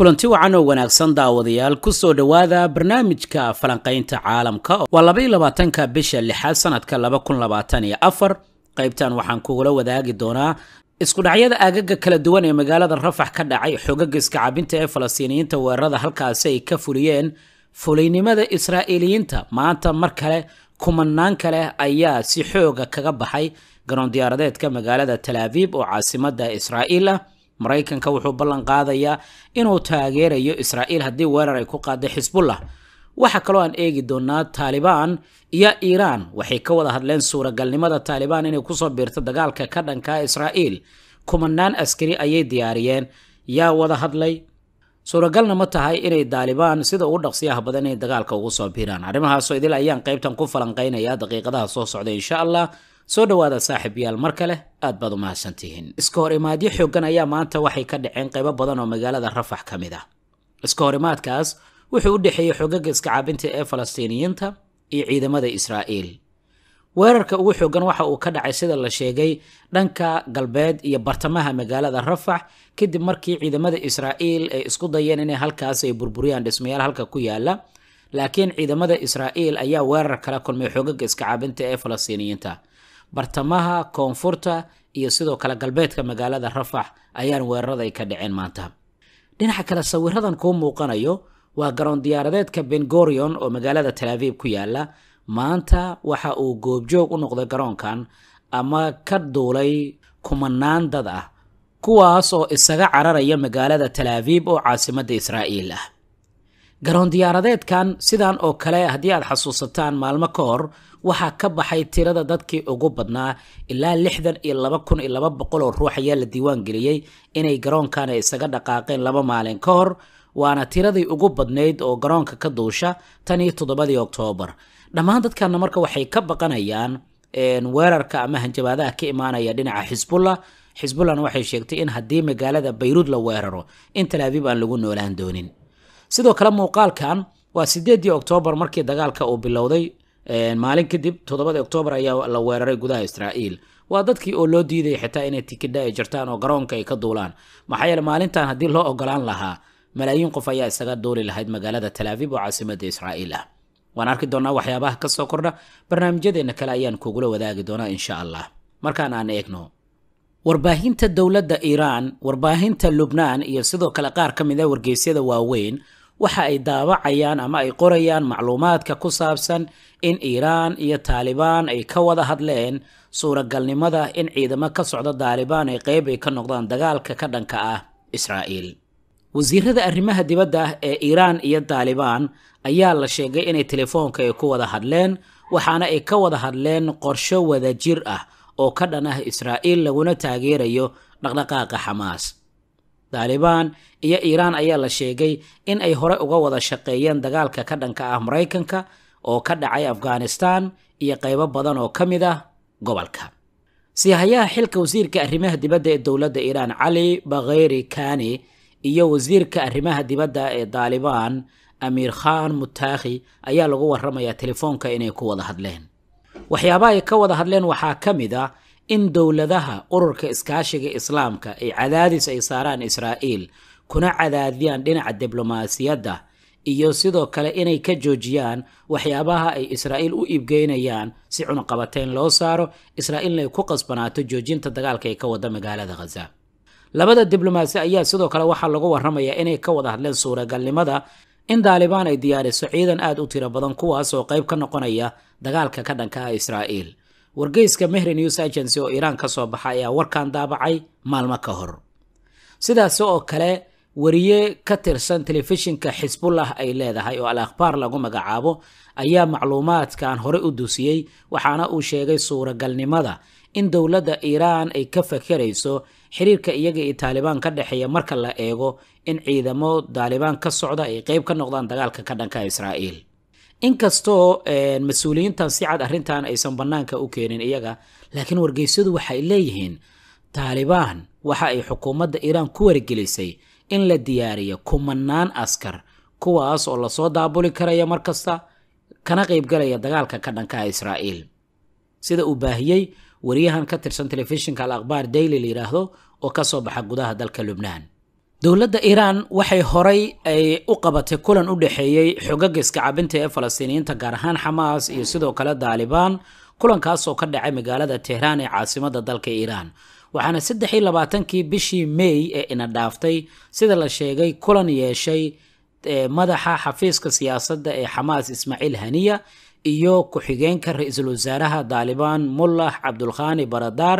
kulanti wacan oo wanaagsan daawadayaal kusoo dhowaada barnaamijka falanqaynta caalamka waa laba labaatanka bisha lixaad sanadka laba kun labaatan iyo afar qaybtan waxaan kugula wadaagi doonaa isku dhacyada aagaga kala duwan ee magaalada rafax ka dhacay xogaga iskacabinta ee falastiiniyiinta weerarada halkaasi ay ka fuliyeen fulaynimada israa'iiliyiinta maanta mar kale kumanaan kale ayaa si xooga kaga baxay garoon diyaaradeedka magaalada talaabib oo caasimada israa'iil ah maraykanka wuxuu ballan qaadayaa inuu taageerayo israa'iil haddii weerar ay ku qaadda xisbullah waxaa kaloo aan eegi doonaa taalibaan iyo iiraan waxay ka wada hadleen suuragalnimada taalibaan inay kusoo biirto dagaalka ka dhankaa israa'iil kumanaan askari ayay diyaariyeen yaa wada hadlay suuragalna ma tahay inay daalibaan sida ugu dhaqsiyaha badan inay dagaalka ugu soo biiraan arrimahaasoo idil ayaan qaybtan ku falanqaynayaa daqiiqadaha soo socda insha allah soo dhowaada saaxiibayaal mar kale aad baad u mahadsantihiin iska hor imaadyo xooggan ayaa maanta waxay ka dhaceen qaybo badan oo magaalada rafax ka mid ah iska hor imaadkaas wuxuu u dhexeeyey xogaga iskacaabinta ee falastiiniyiinta iyo ciidamada israa'iil weerarka ugu xoogan waxa uu ka dhacay sida la sheegay dhanka galbeed iyo bartamaha magaalada rafax kadib markii ciidamada israa'iil ay isku dayeen inay halkaas ay burburiyaan dhismayaal halka ku yaala laakiin ciidamada israa'iil ayaa weerar kala kulmay xoogaga iskacaabinta ee falastiiniyiinta bartamaha koonfurta iyo sidoo kale galbeedka magaalada rafax ayaan weerarada ay ka dhaceen maanta dhinaca kale sawiradan kuu muuqanayo waa garoon diyaaradeedka bengorion oo magaalada talaaviib ku yaala maanta waxa uu goobjoog u noqday garoonkan ama ka duulay kumanaan dad ah kuwaas oo isaga cararaya magaalada talaaviib oo caasimadda israa'iil ah garoon diyaaradeedkan sidan oo kale haddii aad xasuusataan maalmo ka hor waxaa ka baxay tirada dadkii ugu badnaa ilaa lixdan iyo laba kun iyo laba boqol oo ruux ayaa la diiwaan geliyey inay garoonkan isaga dhaqaaqeen laba maalin ka hor waana tiradii ugu badnayd oo garoonka ka duusha tan iyo toddobadii oktoobar dhammaan dadkana marka waxay ka baqanayaan weerarka ama hanjabaadaha ka imaanaya dhinaca xisbullah xisbullahna waxay sheegtay in haddii magaalada bayruud la weeraro in talaabiib aan lagu noolaan doonin sidoo kale muuqaalkan waa sideedii oktoobar markii dagaalka uu bilowday maalin kadib toddobadii oktoobar ayaa la weeraray gudaha israa'iil waa dadkii oo loo diidaya xitaa inay tikidha ay jartaan oo garoonka ay ka duulaan maxaa yeele maalintan haddii loo ogolaan lahaa malaayiin qof ayaa isaga duuli lahayd magaalada talaaviib oo caasimadda israa'iil ah waan arki doonnaa waxyaabaha ka kordha barnaamijyadeenna kale ayaan kugula wadaagi doonaa insha allah markaan aan eegno warbaahinta dowladda iiraan warbaahinta lubnaan iyo sidoo kale qaar ka mid a ah wargeysyada waaweyn waxa ay daabacayaan ama ay qorayaan macluumaadka ku saabsan in iiraan iyo taalibaan ay ka wada hadleen suuragalnimada in ciidamo ka socda daalibaan ay qeyb ay ka noqdaan dagaalka ka dhanka ah israa'iil wasiirada arrimaha dibadda ee iiraan iyo taalibaan ayaa la sheegay inay telefoonka ay ku wada hadleen waxaana ay ka wada hadleen qorsho wada jir ah oo ka dhan ah israa'iil laguna taageerayo dhaqdhaqaaqa xamaas daalibaan iyo iiraan ayaa la sheegay in ay hore uga wada shaqeeyeen dagaalka ka dhanka ah maraykanka oo ka dhacay afghanistan iyo qaybo badan oo ka mid ah gobolka siihayaha xilka wasiirka arrimaha dibadda ee dowladda iiraan cali bakheyri kani iyo wasiirka arrimaha dibadda ee daalibaan amiir khan mutaakhi ayaa lagu waramayaa telefoonka inay ku wada hadleen waxyaabaha ay ka wada hadleen waxaa ka mid ah in dowladaha ururka iskaashiga islaamka ay cadaadis ay saaraan israa'iil kuna cadaadiyaan dhinaca diblomaasiyadda iyo sidoo kale inay ka joojiyaan waxyaabaha ay israa'iil u iibgeynayaan si cunuqabateyn loo saaro israa'iilna ay ku qasbanaato joojinta dagaalka ee ka wada magaalada khaza labada diblomaasi ayaa sidoo kale waxaa lagu warramayaa inay ka wada hadleen suuragalnimada in daalibaan ay diyaariso ciidan aad u tiro badan kuwaas oo qayb ka noqonaya dagaalka ka dhanka ah israa'iil wargeyska mehre news agency oo iiraan ka soo baxa ayaa warkan daabacay maalmo ka hor sidaasi oo kale wariye ka tirsan telefishinka xisbullah ay leedahay oo al akhbaar lagu magacaabo ayaa macluumaadkan horey u dusiyey waxaana uu sheegay suuragalnimada in dowladda iiraan ay ka fakerayso xiriirka iyaga iyo taalibaan ka dhexeeya marka la eego in ciidamo taalibaan ka socda ay qeyb ka noqdaan dagaalka ka dhanka israa'iil inkastoo eh, mas-uuliyiintan si cad arrintan aysan banaanka u keenin iyaga laakiin wargeysyadu waxay leeyihiin taalibaan waxa ay xukuumadda iiraan ku wargelisay in la diyaariyo kumanaan askar kuwaas oo lasoo daabuli karaya markasta kana qaybgalaya dagaalka ka dhankaha israa'iil sida uu baahiyey wariyahan ka tirsan telefishinka al akhbaar daily la yidhaahdo oo ka soo baxa gudaha dalka lubnaan dowladda iiraan waxay horay ay u qabatay kulan u dhexeeyey xogaga iskacabinta ee falastiiniyiinta gaar ahaan xamaas iyo sidoo kale daalibaan kulankaas oo ka dhacay magaalada tehraan ee caasimadda dalka iiraan waxaana saddex iyo labaatankii bishii may ee ina dhaaftay sida la sheegay kulan yeeshay madaxa xafiiska siyaasadda ee xamaas ismaaciil haniya iyo ku-xigeenka ra-iisul wasaaraha daalibaan mullah cabdulkhani baradaar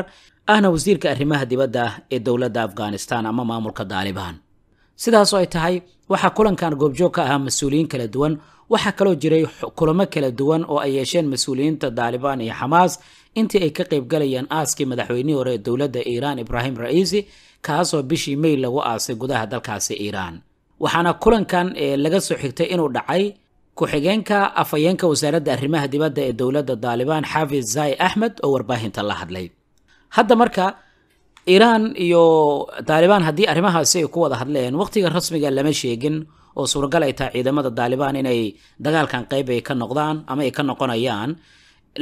ahna wasiirka arrimaha dibadda ee dowladda afghanistan ama maamulka daalibaan sidaasoo ay tahay waxaa kulankan goobjoog ka ahaa mas-uuliyiin kala duwan waxaa kaloo jiray kulamo kala duwan oo ay yeesheen mas-uuliyiinta daalibaan iyo xamaas intii ay ka qaybgalayaan aaskii madaxweynihii hore ee dowladda iiraan ibraahim ra'iisi kaasoo bishii mey lagu aasay gudaha dalkaasi iiraan waxaana kulankan ee eh, laga soo xigtay inuu dhacay ku-xigeenka afhayeenka wasaaradda arrimaha dibadda ee dowladda daalibaan xaafis zai axmed oo warbaahinta la hadlay hadda marka iiraan iyo daalibaan haddii arrimahaasi ay ku wada hadleen waqtiga rasmiga lama sheegin oo suuragal ay tahay ciidamada daalibaan inay dagaalkan qeyb ay ka noqdaan ama ay ka noqonayaan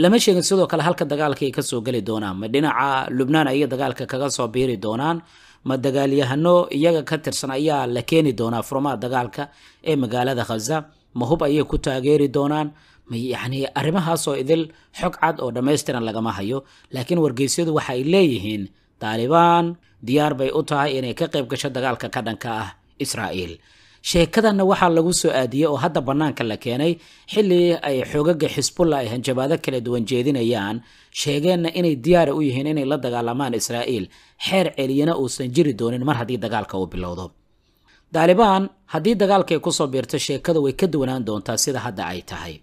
lama sheegin sidoo kale halka dagaalka ay kasoo geli doonaan ma dhinaca lubnaan ayay dagaalka kaga soo biiri doonaan ma dagaalyahano iyaga ka tirsan ayaa la keeni doonaa furmaha dagaalka ee magaalada khaza ma hub ayay ku taageeri doonaan yani arrimahaasoo idil xog cad oo dhammaystiran lagama hayo laakiin wargeysyadu waxa ay leeyihiin taalibaan diyaar bay u tahay inay ka qayb gasho dagaalka ka dhanka ah israa'iil sheekadanna waxaa lagu soo aadiyey oo hadda bannaanka la keenay xilli ay xoogaga xisbulla ay hanjabaado kala duwan jeedinayaan sheegeenna inay diyaara u yihiin inay la dagaalamaan israa'iil xeer celiyana uusan jiri doonin mar haddii dagaalka uu bilowdo daalibaan haddii dagaalkay kusoo biirto sheekada way ka duwanaan doontaa sida hadda ay tahay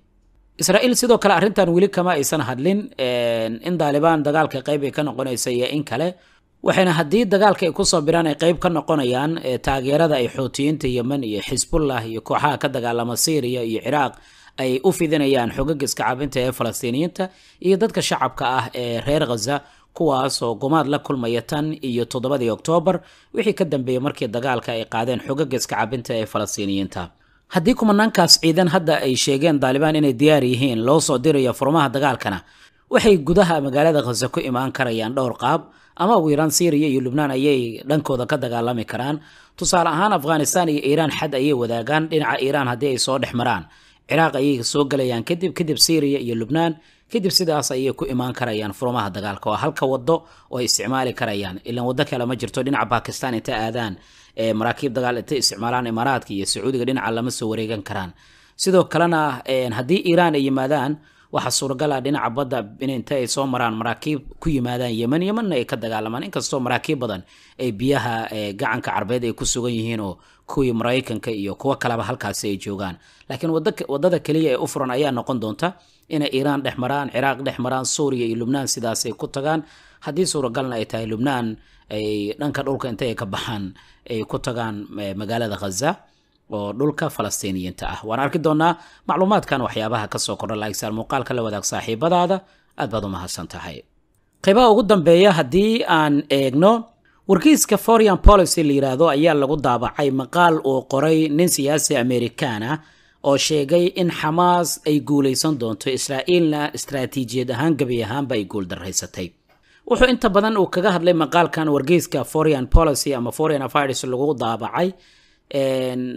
israa'iil sidoo kale arrintan weli kama aysan hadlin in daalibaan dagaalka qayb ay ka noqonaysa iyo in kale waxayna haddii dagaalka ay kusoo biraan ay qayb ka noqonayaan e, taageerada ay xoutiyiinta yemen iyo xisbullah iyo kooxaha ka dagaalama syriya iyo ciraaq ay u fidinayaan xogaga iskacabinta ee falastiiniyiinta iyo dadka shacabka ah ee reer khaza kuwaas oo gumaad la kulmaya tan iyo toddobadii oktoobar wixii ka dambeeyey markii dagaalka ay qaadeen xogaga iskacabinta ee falastiiniyiinta haddii kumanaankaas ciidan hadda ay sheegeen daalibaan inay diyaar yihiin loo soo dirayo furmaha dagaalkana waxay gudaha magaalada khase ku imaan karayaan dhowr qaab ama ugu yaraan syriya iyo lubnaan ayay dhankooda ka dagaalami karaan tusaale ahaan afghanistan iyo iiraan xad ayay wadaagaan dhinaca iiraan haddii ay soo dhex maraan ciraaq ayay soo galayaan kadib kadib syriya iyo lubnaan kadib sidaas ayay ku imaan karayaan furmaha dagaalka waa halka waddo oo ay isticmaali karayaan ilaan waddo kale ma jirto dhinaca bakistan inta aadaan maraakiib dagaal intay isticmaalaan imaaraadka iyo sacuudiga dhinaca lama soo wareegan karaan sidoo kalena haddii iiraan ay yimaadaan waxaa suuragala ah dhinaca badda in ay soo maraan maraakiib ku yimaadaan yeman yemanna ay ka dagaalamaan inkastoo maraakiib badan ay biyaha gacanka carbeed ay ku sugan yihiin oo kuwii maraykanka iyo kuwo kaleba halkaasi ay joogaan laakiin wadada keliya ee u furan ayaa noqon doonta inay iiraan dhex maraan ciraaq dhex maraan suuriya iyo lubnaan sidaasay ku tagaan haddii suuragalna ay tahay lubnaan ay dhanka dhulka intay ka baxaan ay ku tagaan eh, magaalada khaza oo dhulka falastiiniyiinta ah waan arki doonaa macluumaadkan waxyaabaha kasoo kordha laakiinse muuqaalka la wadaag saaxiibadaada aad baad u mahadsan tahay qaybaha ugu dambeeya haddii aan eegno wargeyska foreign policy la yidhaahdo ayaa lagu daabacay maqaal uu qoray nin siyaasi amerikan ah oo sheegay in xamaas ay guulaysan doonto israa'iilna istaraatiijiyad ahaan gebi ahaanba ay guuldarraysatay wuxuu inta badan uu kaga hadlay maqaalkan wargeyska foreign policy ama foreign affairs lagu daabacay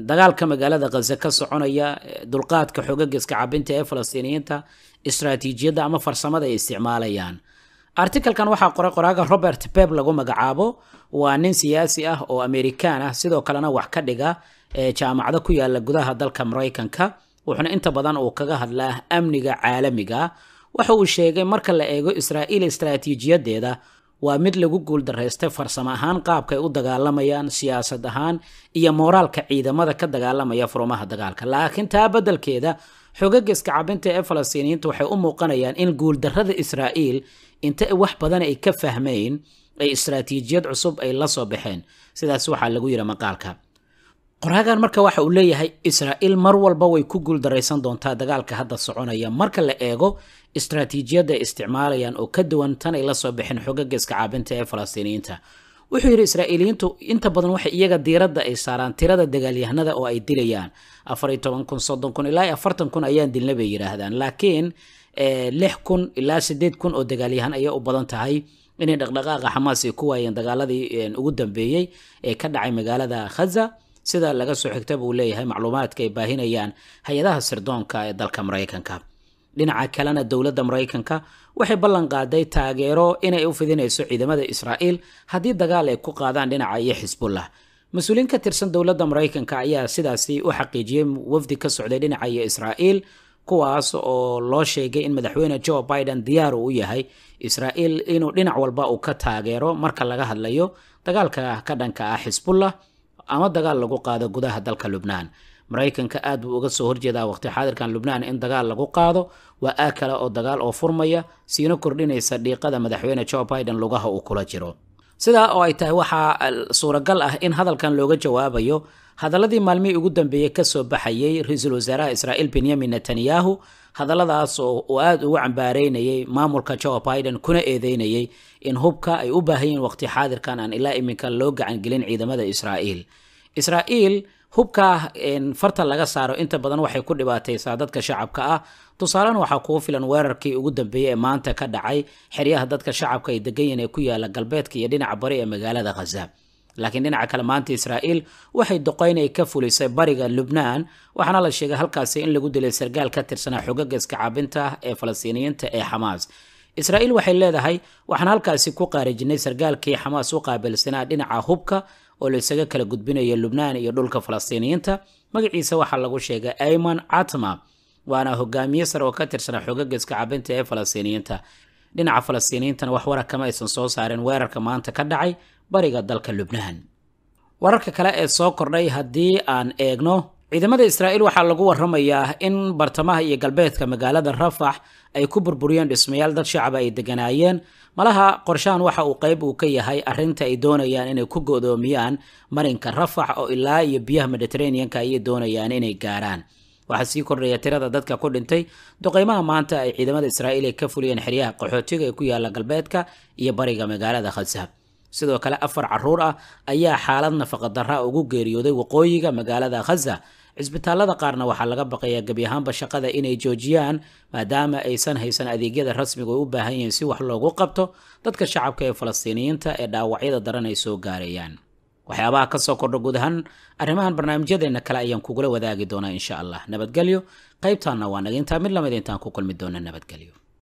dagaalka magaalada khaza ka soconaya dulqaadka xoogaga iska cabinta ee falastiiniyiinta istraatiijiyadda ama farsamada ay isticmaalayaan articalkan waxaa qoray qoraaga robert peb lagu magacaabo waa nin siyaasi ah oo amerikaan ah sidoo kalena wax ka dhiga jaamacado ku yaala gudaha dalka maraykanka wuxuuna inta badan uu kaga hadlaa amniga caalamiga waxa uu sheegay marka la eego israa'iil istaraatiijiyadeeda waa mid lagu guuldaraystay farsamo ahaan qaabka ay u dagaalamayaan siyaasad ahaan iyo mooraalka ciidamada ka dagaalamaya furumaha dagaalka laakiin taa beddelkeeda xogagga iskacabinta ee falastiiniyiinta waxay u muuqanayaan in guuldarrada israa'iil inta wax badan ay ka fahmeyn ay istaraatiijiyad cusub ay la soo baxeen sidaas waxaa lagu yidhi maqaalka qoraagan marka waxa uu leeyahay israa'iil mar walba way ku guuldaraysan doontaa dagaalka hadda soconaya marka la eego istraatiijiyadda ay isticmaalayaan oo ka duwan tan ay la soo bixeen xogaga iskacaabinta ee falastiiniyiinta wuxuu yidhi israa'iiliyiintu inta badan waxay iyaga diiradda ay saaraan tirada dagaalyahanada oo ay dilayaan ayaan dilna bay yidhaahdaan laakiin eh, kun ilaa kun oo dagaalyahan ayaa u badan tahay inay dhaqdhaqaaqa xamaas ay ku waayeen dagaaladii eh, ugu dambeeyey ee ka dhacay magaalada khaza sida laga soo xigta buu leeyahay macluumaadka ay baahinayaan hay-adaha sirdoonka ee dalka maraykanka dhinaca kalena dowladda maraykanka waxay ballan qaaday taageero inay u fidinayso ciidamada israa'iil haddii dagaal ay ku qaadaan dhinaca iyo xisbullah mas-uuliyiin ka tirsan dowladda maraykanka ayaa sidaasi u xaqiijiyey wafdi ka socday dhinaca iyo israa'iil kuwaas oo loo sheegay in madaxweyne joe biden diyaar uu yahay israa'iil inuu dhinac walba uu ka taageero marka laga hadlayo dagaalka ka dhanka ah xisbullah ama dagaal lagu qaado gudaha dalka lubnaan maraykanka aada buu uga soo horjeedaa waqti xaadirkan lubnaan in dagaal lagu qaado waa aa kale oo dagaal oo furmaya siino kordhinaysa dhiiqada madaxweyne jo biden lugaha uu kula jiro sidaa oo ay tahay waxaa eh, suuragal ah in hadalkan looga jawaabayo hadalladii maalmihii ugu dambeeyey kasoo baxayey ra-iisul wasaaraha israa'iil benyamin netanyahu hadalladaas oo aada ugu cambaareynayay maamulka jo biden kuna eedeynayay in hubka ay u baahan yihiin waqti xaadirkan aan ilaa iminka loo gacangelin ciidamada israa'iil israa'iil hubka farta laga saaro inta badan waxay ku dhibaataysaa dadka shacabka ah tusaalehan waxaa kugu filan weerarkii ugu dambeeyey ee maanta ka dhacay xeryaha dadka shacabka ay degan yihiin ee ku yaala galbeedka iyo dhinaca bari ee magaalada khaza laakiin dhinaca kale maanta israa'iil waxay doqoyn ay ka fulisay bariga lubnaan waxaana la sheegay halkaasi in lagu dilay sargaal ka tirsanaa xogaga iskacaabinta ee falastiiniyiinta ee xamaas israa'iil waxay leedahay waxaan halkaasi ku qaarijinay sargaalkii xamaas u qaabilsanaa dhinaca hubka oo la isaga kala gudbinaya lubnaan iyo dhulka falastiiniyiinta magaciisa waxaa lagu sheegay ayman catma waana hogaamiye sare oo ka tirsana xogaga iskacaabinta ee falastiiniyiinta dhinaca falastiiniyiintana wax warar kama aysan soo saareen weerarka maanta ka dhacay bariga dalka lubnaan wararka kale ee soo kordhay haddii aan eegno ciidamada israa'iil waxaa lagu warramayaa in bartamaha iyo galbeedka magaalada rafax ay ku burburiyeen dhismayaal dad shacaba ay deganaayeen malaha qorshahan waxa uu qayb uu ka yahay arrinta ay doonayaan inay ku go'doomiyaan marinka rafax oo ilaa iyo biyaha mediterraneanka ayay doonayaan inay gaaraan waxaa sii kordhaya tirada dadka ku dhintay duqeymaha maanta ay ciidamada israa'iil ay ka fuliyeen xeryaha qaxootiga ee ku yaalla galbeedka iyo bariga magaalada khasab sidoo kale afar caruur ah ayaa xaalad nafaqadarra ugu geeriyooday waqooyiga magaalada khaza cisbitaalada qaarna waxaa laga baqayaa gebi ahaanba shaqada inay joojiyaan maadaama aysan haysan adeegyada rasmiga u baahan yihiin si wax loogu qabto dadka shacabka ee falastiiniyiinta ee dhaawacyada daran ay soo gaarayaan waxyaabaha kasoo kordha guud ahaan arrimahan barnaamijyadeenna kale ayaan kugula wadaagi doonaa insha allah nabadgelyo qaybtaanna waan naga mid lamid intaan ku kulmi doona nabadgelyo